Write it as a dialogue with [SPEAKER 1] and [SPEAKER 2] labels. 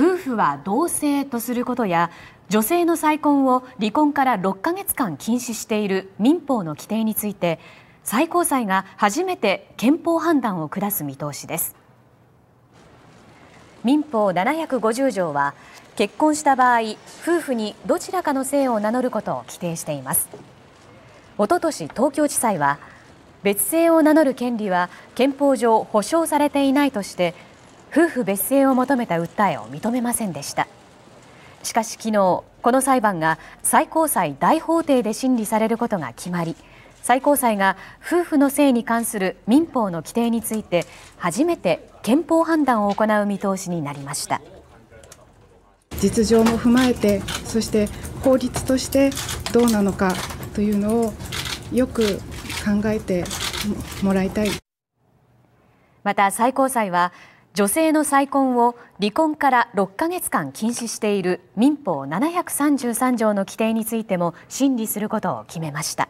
[SPEAKER 1] 夫婦は同性とすることや女性の再婚を離婚から6ヶ月間禁止している民法の規定について最高裁が初めて憲法判断を下す見通しです民法750条は結婚した場合夫婦にどちらかの姓を名乗ることを規定しています一昨年東京地裁は別姓を名乗る権利は憲法上保障されていないとして夫婦別姓を求めた訴えを認めませんでしたしかし昨日この裁判が最高裁大法廷で審理されることが決まり最高裁が夫婦の性に関する民法の規定について初めて憲法判断を行う見通しになりました
[SPEAKER 2] 実情も踏まえてそして法律としてどうなのかというのをよく考えてもらいたい
[SPEAKER 1] また最高裁は女性の再婚を離婚から6か月間禁止している民法733条の規定についても審理することを決めました。